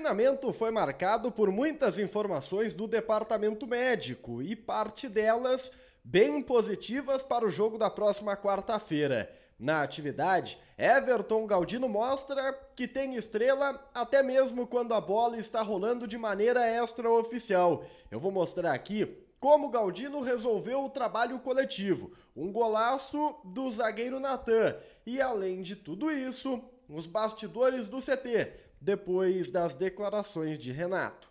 treinamento foi marcado por muitas informações do departamento médico e parte delas bem positivas para o jogo da próxima quarta-feira. Na atividade, Everton Galdino mostra que tem estrela até mesmo quando a bola está rolando de maneira extraoficial. Eu vou mostrar aqui como Galdino resolveu o trabalho coletivo, um golaço do zagueiro Natan. E além de tudo isso, os bastidores do CT, depois das declarações de Renato.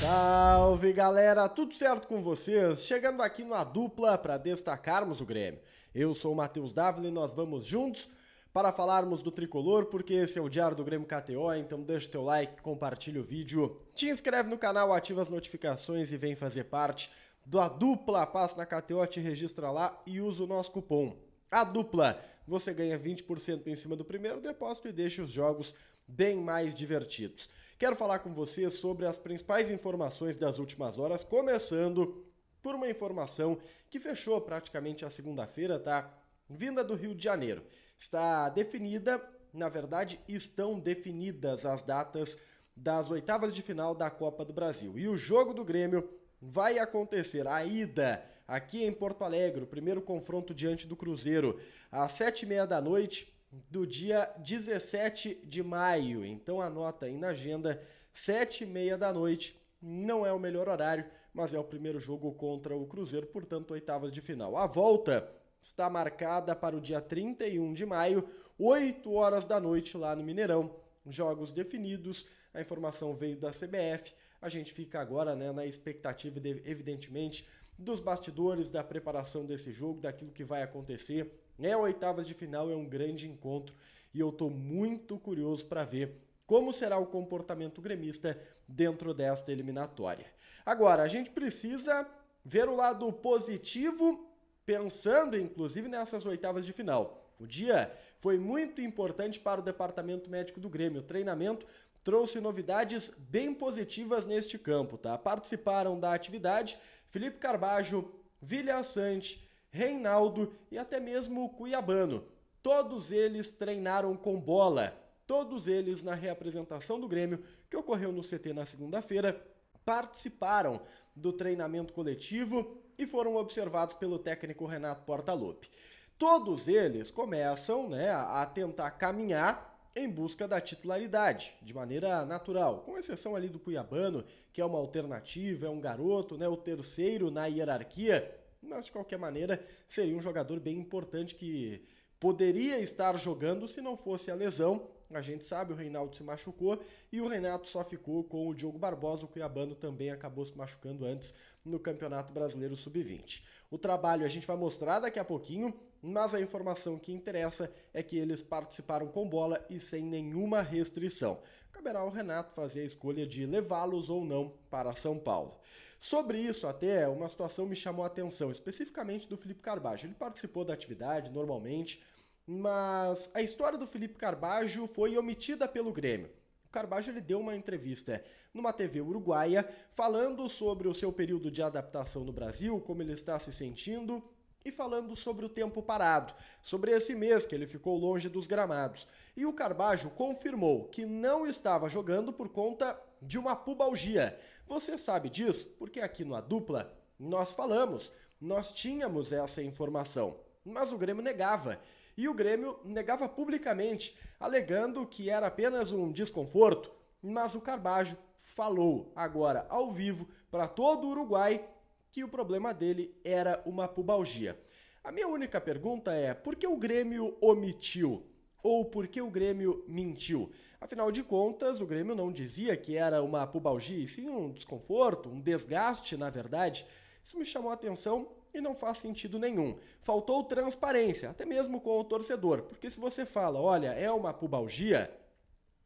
Salve galera, tudo certo com vocês? Chegando aqui na dupla para destacarmos o Grêmio. Eu sou o Matheus Dávila e nós vamos juntos para falarmos do tricolor, porque esse é o Diário do Grêmio KTO, então deixa o teu like, compartilha o vídeo, te inscreve no canal, ativa as notificações e vem fazer parte da dupla Passa na KTO, te registra lá e usa o nosso cupom. A dupla você ganha 20% em cima do primeiro depósito e deixa os jogos bem mais divertidos. Quero falar com você sobre as principais informações das últimas horas, começando por uma informação que fechou praticamente a segunda-feira, tá? Vinda do Rio de Janeiro. Está definida, na verdade, estão definidas as datas das oitavas de final da Copa do Brasil. E o jogo do Grêmio vai acontecer a ida aqui em Porto Alegre, o primeiro confronto diante do Cruzeiro, às sete e meia da noite do dia 17 de maio. Então anota aí na agenda, sete e meia da noite, não é o melhor horário, mas é o primeiro jogo contra o Cruzeiro, portanto, oitavas de final. A volta está marcada para o dia 31 de maio, 8 horas da noite lá no Mineirão. Jogos definidos, a informação veio da CBF. A gente fica agora né, na expectativa, de, evidentemente, dos bastidores, da preparação desse jogo, daquilo que vai acontecer. É oitavas de final, é um grande encontro e eu estou muito curioso para ver como será o comportamento gremista dentro desta eliminatória. Agora, a gente precisa ver o lado positivo, pensando inclusive nessas oitavas de final. O dia foi muito importante para o departamento médico do Grêmio. O treinamento trouxe novidades bem positivas neste campo, tá? Participaram da atividade Felipe Carbajo, Vilha Sante, Reinaldo e até mesmo o Cuiabano. Todos eles treinaram com bola, todos eles na reapresentação do Grêmio, que ocorreu no CT na segunda-feira, participaram do treinamento coletivo e foram observados pelo técnico Renato Portaluppi. Todos eles começam né, a tentar caminhar em busca da titularidade, de maneira natural, com exceção ali do Cuiabano, que é uma alternativa, é um garoto, né, o terceiro na hierarquia, mas de qualquer maneira seria um jogador bem importante que poderia estar jogando se não fosse a lesão. A gente sabe, o Reinaldo se machucou e o Renato só ficou com o Diogo Barbosa. O Cuiabano também acabou se machucando antes no Campeonato Brasileiro Sub-20. O trabalho a gente vai mostrar daqui a pouquinho mas a informação que interessa é que eles participaram com bola e sem nenhuma restrição. Caberá ao Renato fazer a escolha de levá-los ou não para São Paulo. Sobre isso, até uma situação me chamou a atenção, especificamente do Felipe Carbajo. Ele participou da atividade normalmente, mas a história do Felipe Carbajo foi omitida pelo Grêmio. O Carbajo ele deu uma entrevista numa TV uruguaia falando sobre o seu período de adaptação no Brasil, como ele está se sentindo e falando sobre o tempo parado, sobre esse mês que ele ficou longe dos gramados. E o Carbajo confirmou que não estava jogando por conta de uma pubalgia. Você sabe disso porque aqui no A Dupla nós falamos, nós tínhamos essa informação, mas o Grêmio negava. E o Grêmio negava publicamente, alegando que era apenas um desconforto, mas o Carbajo falou agora ao vivo para todo o Uruguai que o problema dele era uma pubalgia. A minha única pergunta é: por que o Grêmio omitiu? Ou por que o Grêmio mentiu? Afinal de contas, o Grêmio não dizia que era uma pubalgia, e sim um desconforto, um desgaste, na verdade. Isso me chamou a atenção e não faz sentido nenhum. Faltou transparência, até mesmo com o torcedor, porque se você fala, olha, é uma pubalgia,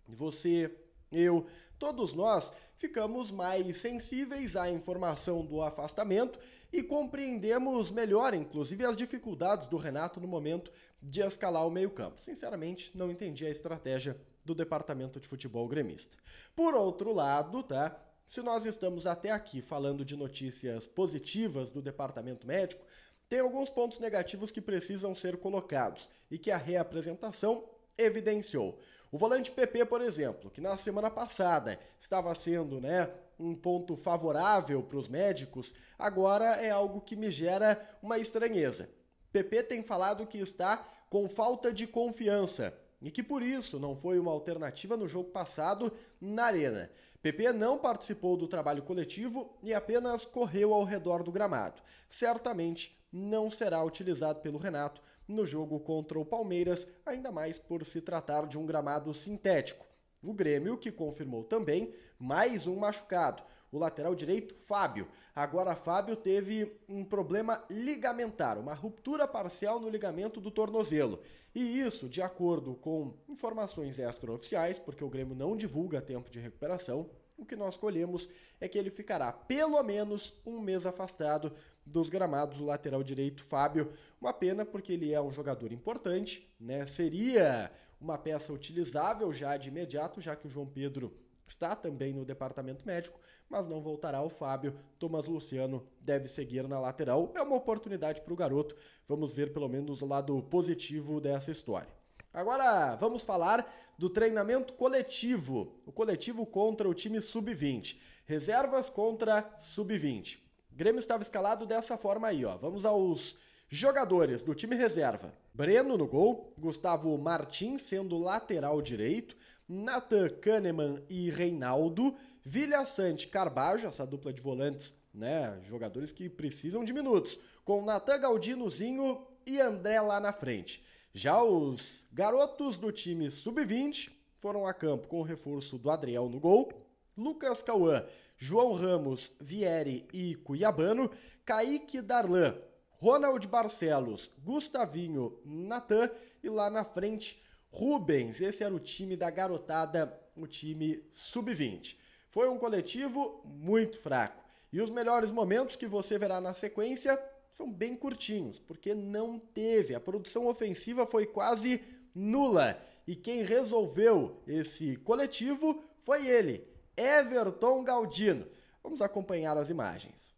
você eu, todos nós ficamos mais sensíveis à informação do afastamento e compreendemos melhor, inclusive, as dificuldades do Renato no momento de escalar o meio-campo. Sinceramente, não entendi a estratégia do departamento de futebol gremista. Por outro lado, tá? Se nós estamos até aqui falando de notícias positivas do departamento médico, tem alguns pontos negativos que precisam ser colocados e que a reapresentação evidenciou. O volante PP, por exemplo, que na semana passada estava sendo, né, um ponto favorável para os médicos, agora é algo que me gera uma estranheza. PP tem falado que está com falta de confiança e que por isso não foi uma alternativa no jogo passado na Arena. PP não participou do trabalho coletivo e apenas correu ao redor do gramado. Certamente não será utilizado pelo Renato no jogo contra o Palmeiras, ainda mais por se tratar de um gramado sintético. O Grêmio, que confirmou também mais um machucado, o lateral direito Fábio. Agora, Fábio teve um problema ligamentar, uma ruptura parcial no ligamento do tornozelo. E isso, de acordo com informações extraoficiais, porque o Grêmio não divulga tempo de recuperação, o que nós colhemos é que ele ficará pelo menos um mês afastado dos gramados do lateral direito Fábio. Uma pena porque ele é um jogador importante, né? Seria uma peça utilizável já de imediato, já que o João Pedro está também no departamento médico, mas não voltará o Fábio. Thomas Luciano deve seguir na lateral. É uma oportunidade para o garoto. Vamos ver pelo menos o lado positivo dessa história. Agora vamos falar do treinamento coletivo, o coletivo contra o time sub-20, reservas contra sub-20. Grêmio estava escalado dessa forma aí, ó. Vamos aos jogadores do time reserva. Breno no gol, Gustavo Martins sendo lateral direito, Nathan Kahneman e Reinaldo, Vilha Sante Carbajo, essa dupla de volantes, né, jogadores que precisam de minutos, com Nathan Galdinozinho e André lá na frente. Já os garotos do time sub-20 foram a campo com o reforço do Adriel no gol, Lucas Cauã, João Ramos, Vieri e Cuiabano, Kaique Darlan, Ronald Barcelos, Gustavinho, Natan e lá na frente Rubens. Esse era o time da garotada, o time sub-20. Foi um coletivo muito fraco. E os melhores momentos que você verá na sequência são bem curtinhos, porque não teve. A produção ofensiva foi quase nula. E quem resolveu esse coletivo foi ele, Everton Galdino. Vamos acompanhar as imagens.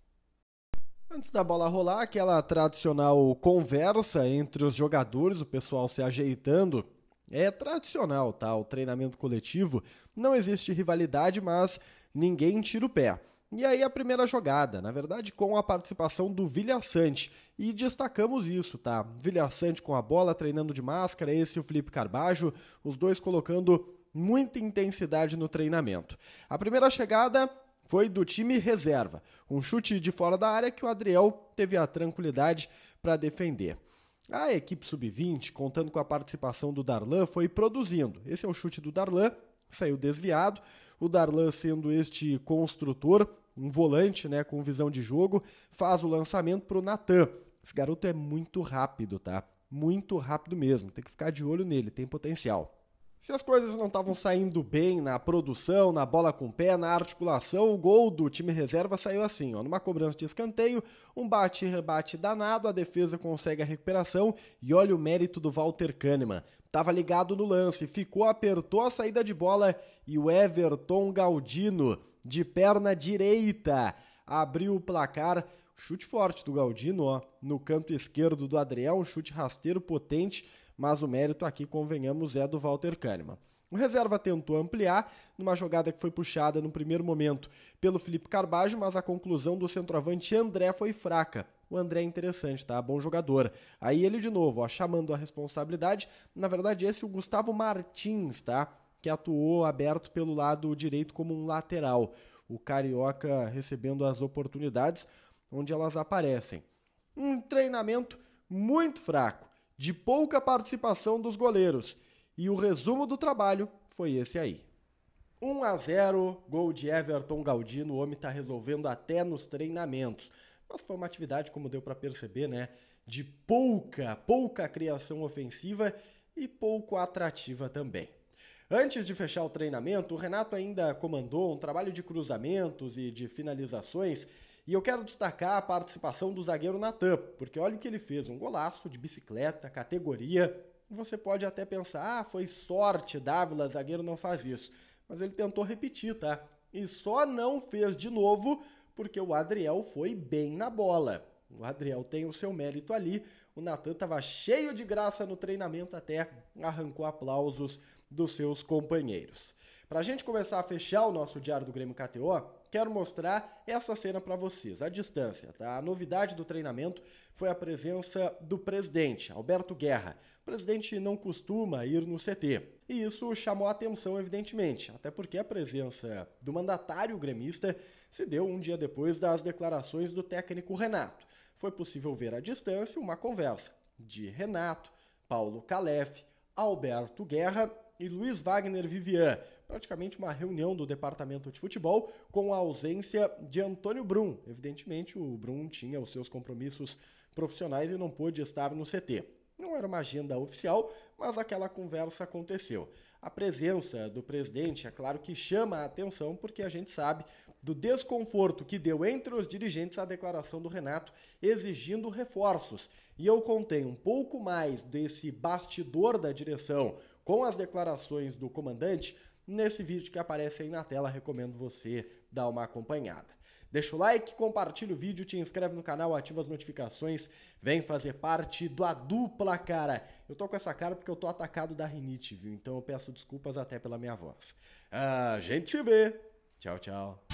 Antes da bola rolar, aquela tradicional conversa entre os jogadores, o pessoal se ajeitando. É tradicional, tá? O treinamento coletivo não existe rivalidade, mas ninguém tira o pé. E aí a primeira jogada, na verdade com a participação do Vilhaçante, e destacamos isso, tá? Vilhaçante com a bola, treinando de máscara, esse e o Felipe Carbajo, os dois colocando muita intensidade no treinamento. A primeira chegada foi do time reserva, um chute de fora da área que o Adriel teve a tranquilidade para defender. A equipe sub-20, contando com a participação do Darlan, foi produzindo. Esse é o chute do Darlan, saiu desviado o Darlan sendo este construtor, um volante né, com visão de jogo, faz o lançamento para o Natan. Esse garoto é muito rápido, tá? Muito rápido mesmo, tem que ficar de olho nele, tem potencial. Se as coisas não estavam saindo bem na produção, na bola com o pé, na articulação, o gol do time reserva saiu assim, ó, numa cobrança de escanteio, um bate-rebate danado, a defesa consegue a recuperação e olha o mérito do Walter Kahneman estava ligado no lance, ficou, apertou a saída de bola e o Everton Galdino, de perna direita, abriu o placar. Chute forte do Galdino, ó, no canto esquerdo do Adriel, um chute rasteiro potente, mas o mérito aqui, convenhamos, é do Walter Kahneman. O reserva tentou ampliar numa jogada que foi puxada no primeiro momento pelo Felipe Carbajo, mas a conclusão do centroavante André foi fraca o André é interessante, tá? Bom jogador. Aí ele de novo, ó, chamando a responsabilidade. Na verdade, esse é o Gustavo Martins, tá? Que atuou aberto pelo lado direito como um lateral. O carioca recebendo as oportunidades onde elas aparecem. Um treinamento muito fraco, de pouca participação dos goleiros. E o resumo do trabalho foi esse aí. 1 a 0, gol de Everton Galdino, o homem está resolvendo até nos treinamentos mas foi uma atividade, como deu para perceber, né, de pouca, pouca criação ofensiva e pouco atrativa também. Antes de fechar o treinamento, o Renato ainda comandou um trabalho de cruzamentos e de finalizações, e eu quero destacar a participação do zagueiro Natan, porque olha o que ele fez, um golaço de bicicleta, categoria. Você pode até pensar, ah, foi sorte, Dávila, zagueiro não faz isso. Mas ele tentou repetir, tá? E só não fez de novo porque o Adriel foi bem na bola. O Adriel tem o seu mérito ali. O Natan estava cheio de graça no treinamento, até arrancou aplausos dos seus companheiros. Para a gente começar a fechar o nosso Diário do Grêmio KTO, quero mostrar essa cena para vocês, à distância, tá? A novidade do treinamento foi a presença do presidente, Alberto Guerra. O presidente não costuma ir no CT. E isso chamou a atenção, evidentemente, até porque a presença do mandatário gremista se deu um dia depois das declarações do técnico Renato. Foi possível ver à distância uma conversa de Renato, Paulo Calef, Alberto Guerra e Luiz Wagner Vivian, praticamente uma reunião do departamento de futebol com a ausência de Antônio Brum. Evidentemente, o Brum tinha os seus compromissos profissionais e não pôde estar no CT. Não era uma agenda oficial, mas aquela conversa aconteceu. A presença do presidente, é claro que chama a atenção, porque a gente sabe do desconforto que deu entre os dirigentes a declaração do Renato exigindo reforços. E eu contei um pouco mais desse bastidor da direção com as declarações do comandante nesse vídeo que aparece aí na tela, recomendo você dar uma acompanhada. Deixa o like, compartilha o vídeo, te inscreve no canal, ativa as notificações, vem fazer parte da dupla, cara. Eu tô com essa cara porque eu tô atacado da rinite, viu? Então eu peço desculpas até pela minha voz. Ah, a gente se vê. Tchau, tchau.